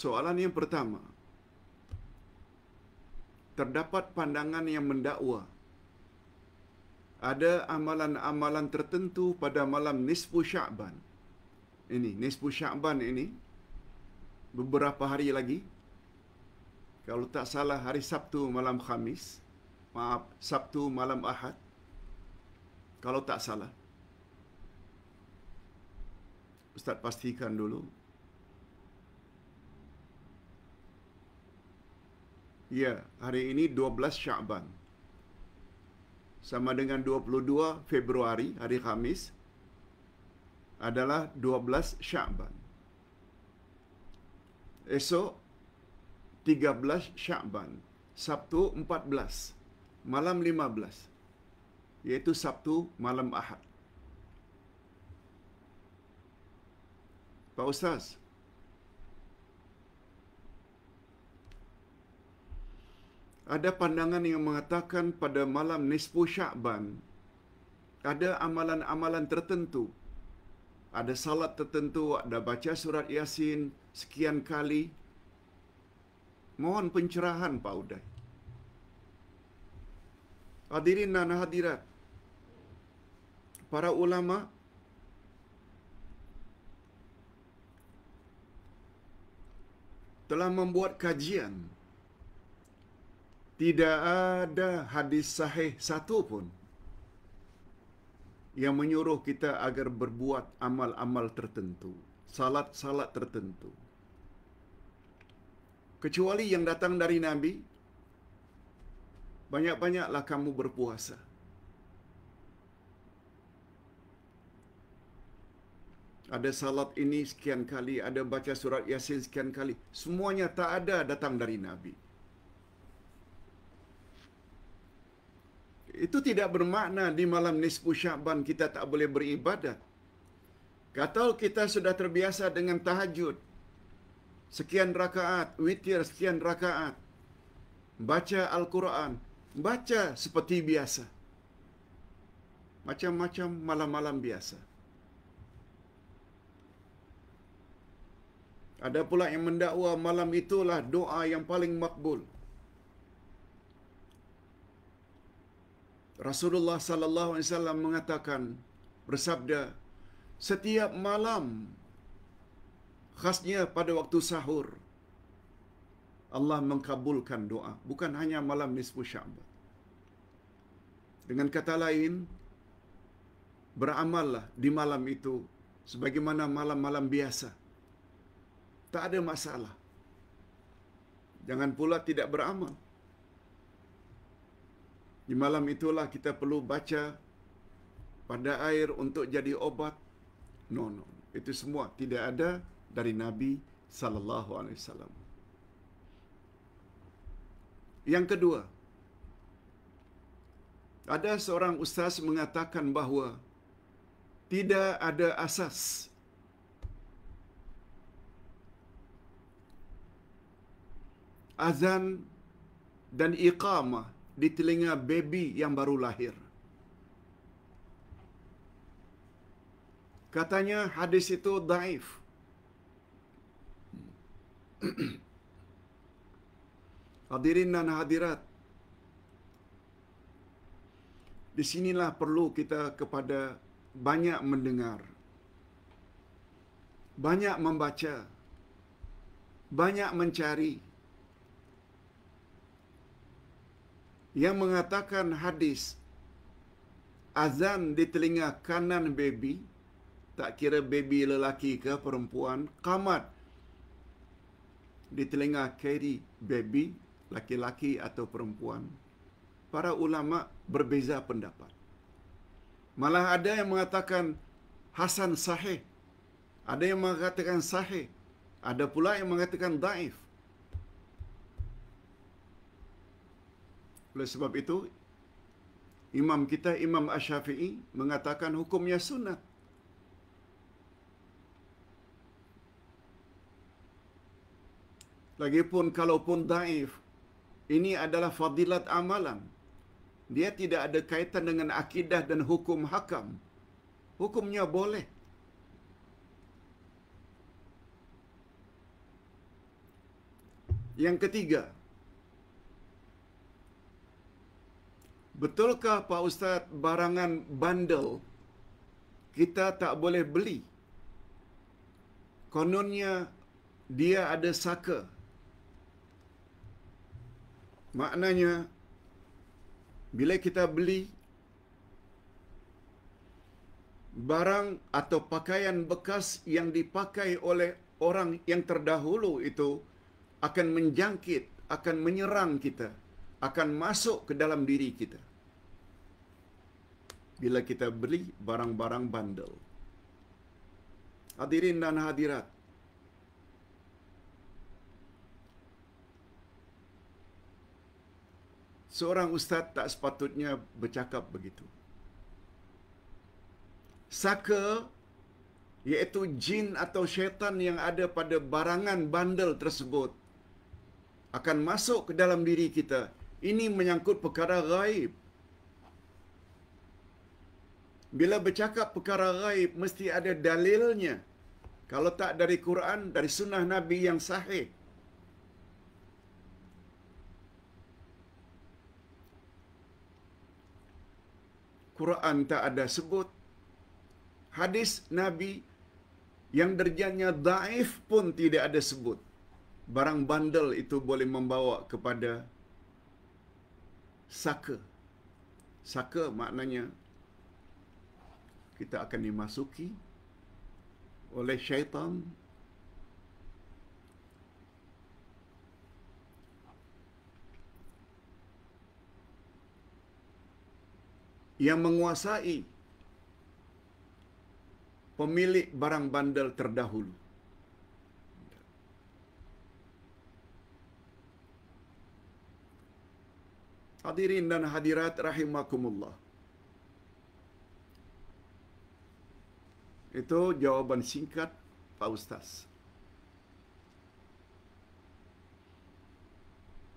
soalan yang pertama terdapat pandangan yang mendakwa ada amalan-amalan tertentu pada malam nisfu Syakban. Ini nisfu Syakban ini beberapa hari lagi. Kalau tak salah hari Sabtu malam Khamis. Maaf, Sabtu malam Ahad. Kalau tak salah. Ustaz pastikan dulu Ya, hari ini 12 Syaban. Sama dengan 22 Februari, hari Kamis adalah 12 Syaban. Esok 13 Syaban, Sabtu 14, malam 15, iaitu Sabtu malam Ahad. Pak Ustaz, ada pandangan yang mengatakan pada malam nisfu syakban ada amalan-amalan tertentu. Ada salat tertentu, ada baca surat Yasin sekian kali. Mohon pencerahan Pak Uday. Hadirin dan hadirat. Para ulama telah membuat kajian tidak ada hadis sahih satu pun yang menyuruh kita agar berbuat amal-amal tertentu, salat-salat tertentu. Kecuali yang datang dari Nabi, banyak-banyaklah kamu berpuasa. Ada salat ini sekian kali, ada baca surat Yasin sekian kali. Semuanya tak ada datang dari Nabi. Itu tidak bermakna di malam nisfu syaban kita tak boleh beribadah. Kalau kita sudah terbiasa dengan tahajud, sekian rakaat, witir sekian rakaat, baca Al-Quran, baca seperti biasa. Macam-macam malam-malam biasa. Ada pula yang mendakwa malam itulah doa yang paling makbul. Rasulullah sallallahu alaihi wasallam mengatakan bersabda setiap malam khasnya pada waktu sahur Allah mengkabulkan doa bukan hanya malam nisfu sya'ban dengan kata lain beramallah di malam itu sebagaimana malam-malam biasa tak ada masalah jangan pula tidak beramal di malam itulah kita perlu baca pada air untuk jadi obat. No, no. Itu semua tidak ada dari Nabi sallallahu alaihi wasallam. Yang kedua, ada seorang ustaz mengatakan bahawa tidak ada asas. Azan dan iqamah di telinga baby yang baru lahir. Katanya hadis itu daif. Hadirin dan hadirat. Di sinilah perlu kita kepada banyak mendengar. Banyak membaca. Banyak mencari. yang mengatakan hadis azan di telinga kanan baby tak kira baby lelaki ke perempuan kamat di telinga kiri baby laki-laki atau perempuan para ulama berbeza pendapat malah ada yang mengatakan hasan sahih ada yang mengatakan sahih ada pula yang mengatakan daif Oleh sebab itu, imam kita, Imam Ash-Syafi'i, mengatakan hukumnya sunat. Lagipun kalaupun daif, ini adalah fadilat amalan. Dia tidak ada kaitan dengan akidah dan hukum hakam. Hukumnya boleh. Yang ketiga, Betulkah Pak Ustaz barangan bandel kita tak boleh beli? Kononnya dia ada saka. Maknanya bila kita beli barang atau pakaian bekas yang dipakai oleh orang yang terdahulu itu akan menjangkit, akan menyerang kita, akan masuk ke dalam diri kita bila kita beli barang-barang bandel. Hadirin dan hadirat. Seorang ustaz tak sepatutnya bercakap begitu. Saka iaitu jin atau syaitan yang ada pada barangan bandel tersebut akan masuk ke dalam diri kita. Ini menyangkut perkara gaib. Bila bercakap perkara raib, mesti ada dalilnya. Kalau tak dari Quran, dari sunnah Nabi yang sahih. Quran tak ada sebut. Hadis Nabi yang derjanya daif pun tidak ada sebut. Barang bandel itu boleh membawa kepada saka. Saka maknanya kita akan dimasuki oleh syaitan yang menguasai pemilik barang bandel terdahulu. Hadirin dan hadirat rahimakumullah. Itu jawaban singkat Pak Ustaz.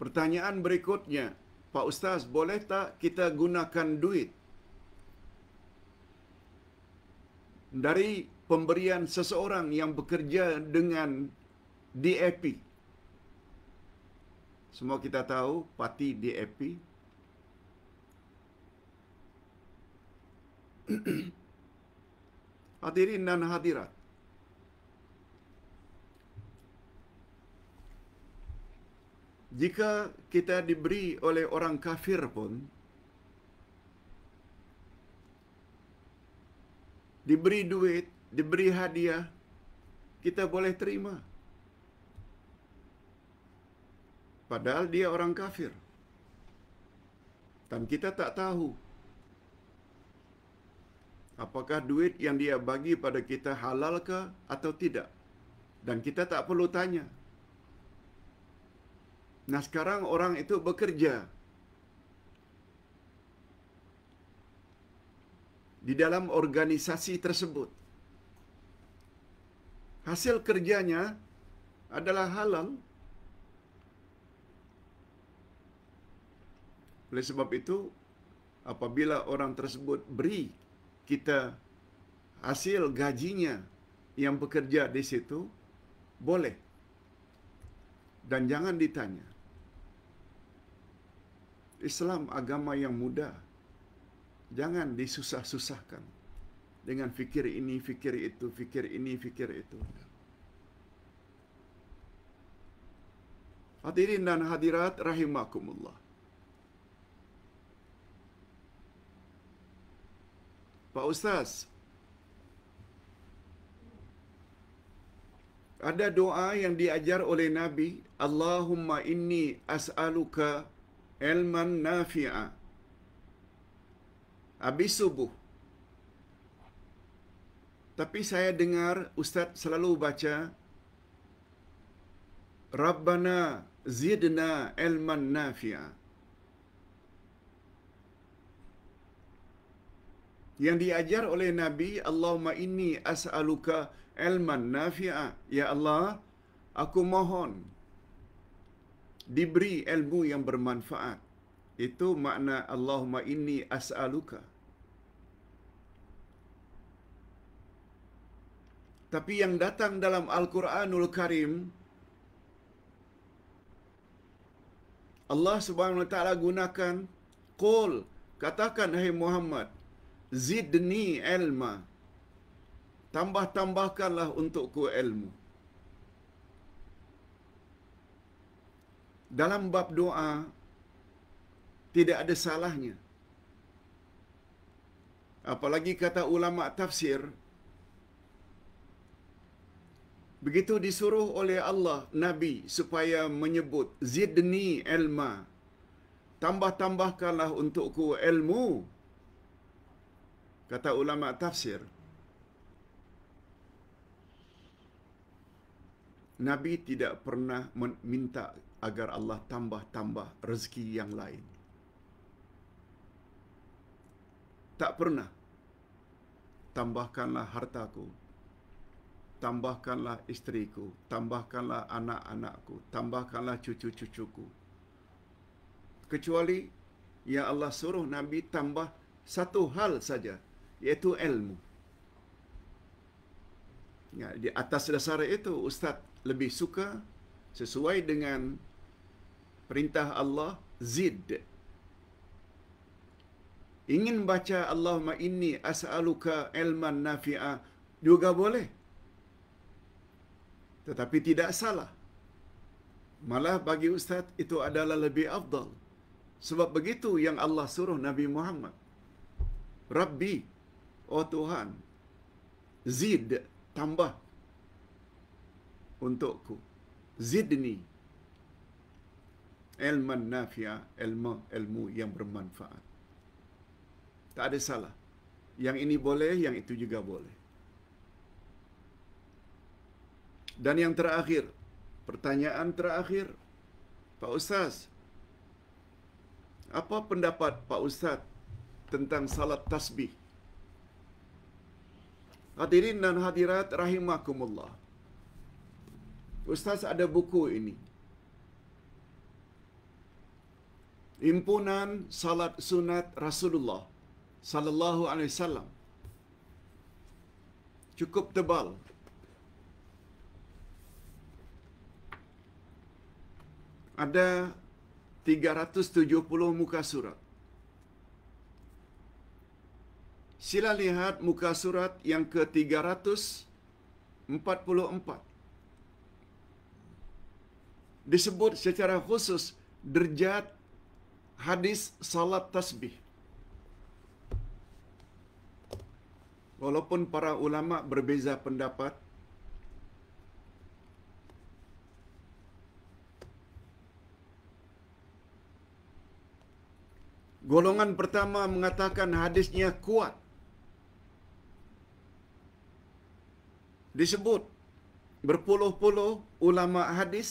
Pertanyaan berikutnya, Pak Ustaz, boleh tak kita gunakan duit dari pemberian seseorang yang bekerja dengan DAP? Semua kita tahu parti DAP Hadirin dan hadirat. Jika kita diberi oleh orang kafir pun diberi duit, diberi hadiah, kita boleh terima. Padahal dia orang kafir. Dan kita tak tahu apakah duit yang dia bagi pada kita halal ke atau tidak dan kita tak perlu tanya nah sekarang orang itu bekerja di dalam organisasi tersebut hasil kerjanya adalah halal oleh sebab itu apabila orang tersebut beri kita hasil gajinya yang bekerja di situ boleh dan jangan ditanya Islam agama yang mudah jangan disusah-susahkan dengan fikir ini fikir itu fikir ini fikir itu Hadirin dan hadirat rahimakumullah Pak Ustaz. Ada doa yang diajar oleh Nabi, Allahumma inni as'aluka ilman nafi'a. Habis subuh. Tapi saya dengar Ustaz selalu baca Rabbana zidna ilman nafi'a. yang diajar oleh Nabi Allahumma inni as'aluka ilman nafi'a ya Allah aku mohon diberi ilmu yang bermanfaat itu makna Allahumma inni as'aluka tapi yang datang dalam Al-Quranul Karim Allah Subhanahu wa taala gunakan qul katakan hai Muhammad zidni ilma tambah-tambahkanlah untukku ilmu dalam bab doa tidak ada salahnya apalagi kata ulama tafsir begitu disuruh oleh Allah nabi supaya menyebut zidni ilma tambah-tambahkanlah untukku ilmu kata ulama tafsir Nabi tidak pernah meminta agar Allah tambah-tambah rezeki yang lain. Tak pernah. Tambahkanlah hartaku. Tambahkanlah istriku, Tambahkanlah anak-anakku. Tambahkanlah cucu-cucuku. Kecuali Ya Allah suruh Nabi tambah satu hal saja iaitu ilmu. Ya, di atas dasar itu ustaz lebih suka sesuai dengan perintah Allah zid. Ingin baca Allahumma inni as'aluka ilman nafi'a juga boleh. Tetapi tidak salah. Malah bagi ustaz itu adalah lebih afdal. Sebab begitu yang Allah suruh Nabi Muhammad. Rabbi Oh Tuhan, zid tambah untukku. Zidni ilman nafia, ilmu, ilmu yang bermanfaat. Tak ada salah. Yang ini boleh, yang itu juga boleh. Dan yang terakhir, pertanyaan terakhir, Pak Ustaz, apa pendapat Pak Ustaz tentang salat tasbih? Hadirin dan hadirat rahimakumullah. Ustaz ada buku ini. Impunan salat sunat Rasulullah sallallahu alaihi wasallam. Cukup tebal. Ada 370 muka surat. Sila lihat muka surat yang ke-344. Disebut secara khusus derjat hadis salat tasbih. Walaupun para ulama berbeza pendapat Golongan pertama mengatakan hadisnya kuat disebut berpuluh-puluh ulama hadis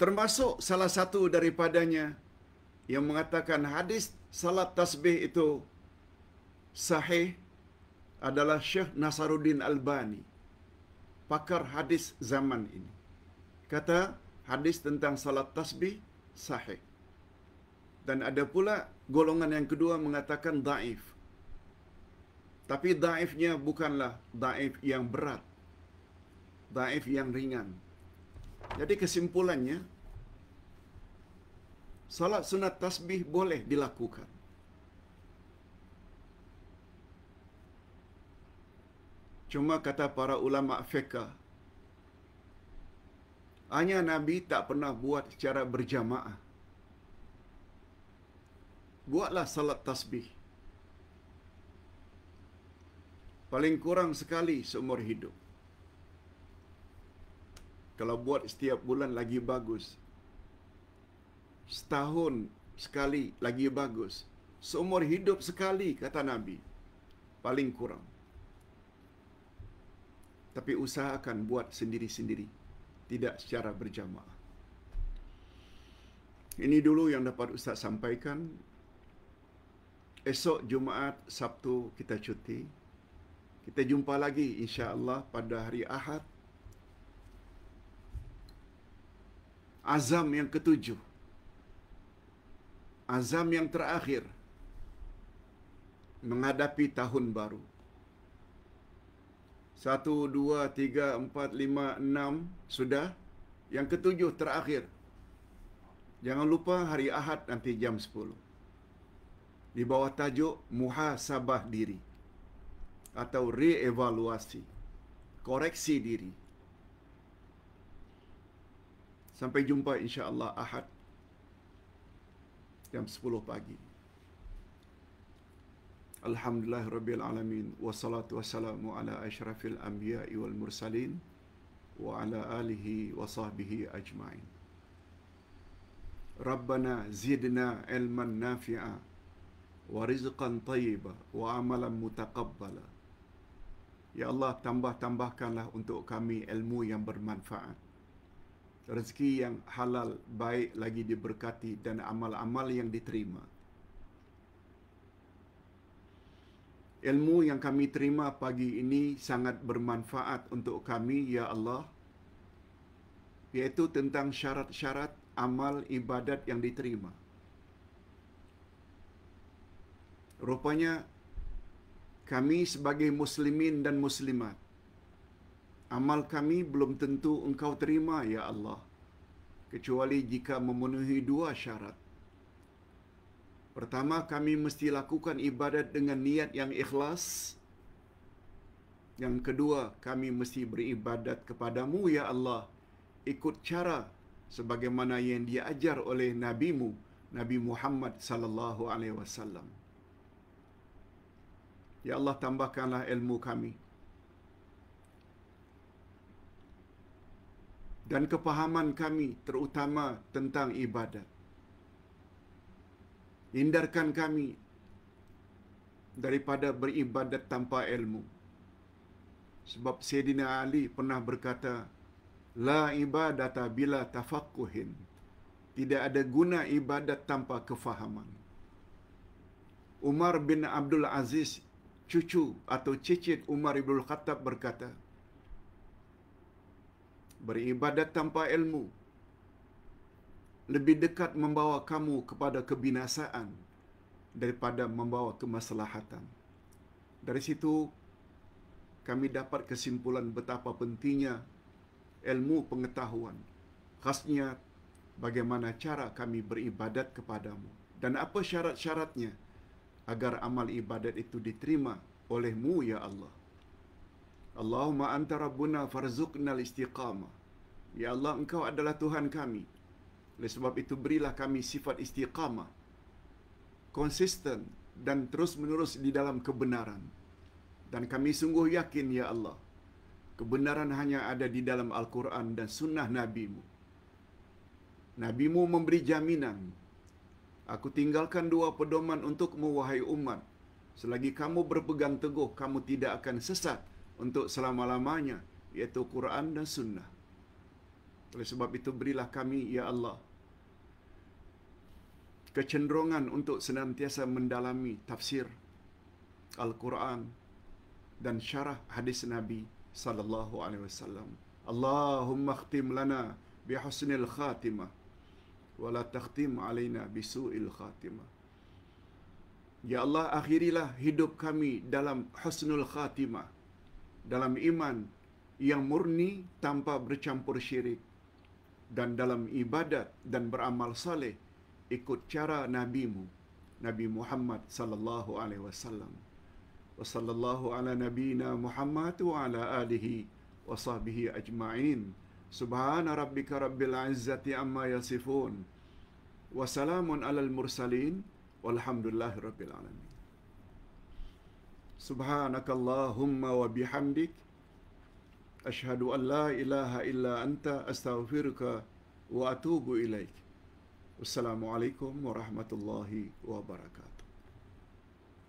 termasuk salah satu daripadanya yang mengatakan hadis salat tasbih itu sahih adalah Syekh Nasaruddin Albani pakar hadis zaman ini kata hadis tentang salat tasbih sahih dan ada pula golongan yang kedua mengatakan daif tapi daifnya bukanlah daif yang berat. Daif yang ringan. Jadi kesimpulannya, salat sunat tasbih boleh dilakukan. Cuma kata para ulama fiqah, hanya Nabi tak pernah buat secara berjamaah. Buatlah salat tasbih. paling kurang sekali seumur hidup. Kalau buat setiap bulan lagi bagus. Setahun sekali lagi bagus. Seumur hidup sekali kata Nabi. Paling kurang. Tapi usahakan buat sendiri-sendiri. Tidak secara berjamaah. Ini dulu yang dapat Ustaz sampaikan. Esok Jumaat, Sabtu kita cuti. Kita jumpa lagi insya-Allah pada hari Ahad. Azam yang ketujuh. Azam yang terakhir menghadapi tahun baru. Satu, dua, tiga, empat, lima, enam, sudah yang ketujuh terakhir. Jangan lupa hari Ahad nanti jam sepuluh. Di bawah tajuk muhasabah diri atau reevaluasi. Koreksi diri. Sampai jumpa insya-Allah Ahad jam 10 pagi. Alhamdulillah Rabbil Alamin Wassalatu wassalamu ala ashrafil anbiya'i wal mursalin Wa ala alihi wa sahbihi ajma'in Rabbana zidna ilman nafi'ah, Wa rizqan tayyiba Wa amalan mutakabbala Ya Allah, tambah-tambahkanlah untuk kami ilmu yang bermanfaat. Rezeki yang halal, baik lagi diberkati dan amal-amal yang diterima. Ilmu yang kami terima pagi ini sangat bermanfaat untuk kami, Ya Allah. Iaitu tentang syarat-syarat amal ibadat yang diterima. Rupanya kami sebagai muslimin dan muslimat amal kami belum tentu engkau terima ya Allah kecuali jika memenuhi dua syarat pertama kami mesti lakukan ibadat dengan niat yang ikhlas yang kedua kami mesti beribadat kepadamu ya Allah ikut cara sebagaimana yang diajar oleh nabimu Nabi Muhammad sallallahu alaihi wasallam. Ya Allah tambahkanlah ilmu kami. Dan kepahaman kami terutama tentang ibadat. Hindarkan kami daripada beribadat tanpa ilmu. Sebab Sayyidina Ali pernah berkata, La ibadata bila tafakuhin. Tidak ada guna ibadat tanpa kefahaman. Umar bin Abdul Aziz cucu atau cicit Umar Ibn Khattab berkata, Beribadat tanpa ilmu, lebih dekat membawa kamu kepada kebinasaan daripada membawa kemaslahatan. Dari situ, kami dapat kesimpulan betapa pentingnya ilmu pengetahuan, khasnya bagaimana cara kami beribadat kepadamu dan apa syarat-syaratnya agar amal ibadat itu diterima olehmu ya Allah. Allahumma anta rabbuna farzuqna al-istiqamah. Ya Allah engkau adalah Tuhan kami. Oleh sebab itu berilah kami sifat istiqamah. Konsisten dan terus menerus di dalam kebenaran. Dan kami sungguh yakin ya Allah. Kebenaran hanya ada di dalam Al-Quran dan sunnah Nabi-Mu. Nabi-Mu memberi jaminan Aku tinggalkan dua pedoman untuk mewahai umat. Selagi kamu berpegang teguh, kamu tidak akan sesat untuk selama-lamanya, iaitu Quran dan Sunnah. Oleh sebab itu, berilah kami, Ya Allah, kecenderungan untuk senantiasa mendalami tafsir Al-Quran dan syarah hadis Nabi sallallahu alaihi wasallam. Allahumma khtim lana bi husnil khatimah wala takhtim alaina bisu'il khatimah. Ya Allah, akhirilah hidup kami dalam husnul khatimah. Dalam iman yang murni tanpa bercampur syirik. Dan dalam ibadat dan beramal saleh ikut cara nabimu Nabi Muhammad sallallahu alaihi wasallam. Wa sallallahu ala nabiyyina Muhammad wa ala alihi wa sahbihi ajma'in. Subhana rabbika rabbil izzati amma yasifun. Wassalamun alal mursalin walhamdulillahi rabbil alamin. Subhanak Allahumma wa bihamdik ashhadu an la ilaha illa anta astaghfiruka wa atubu ilaik. Assalamualaikum warahmatullahi wabarakatuh.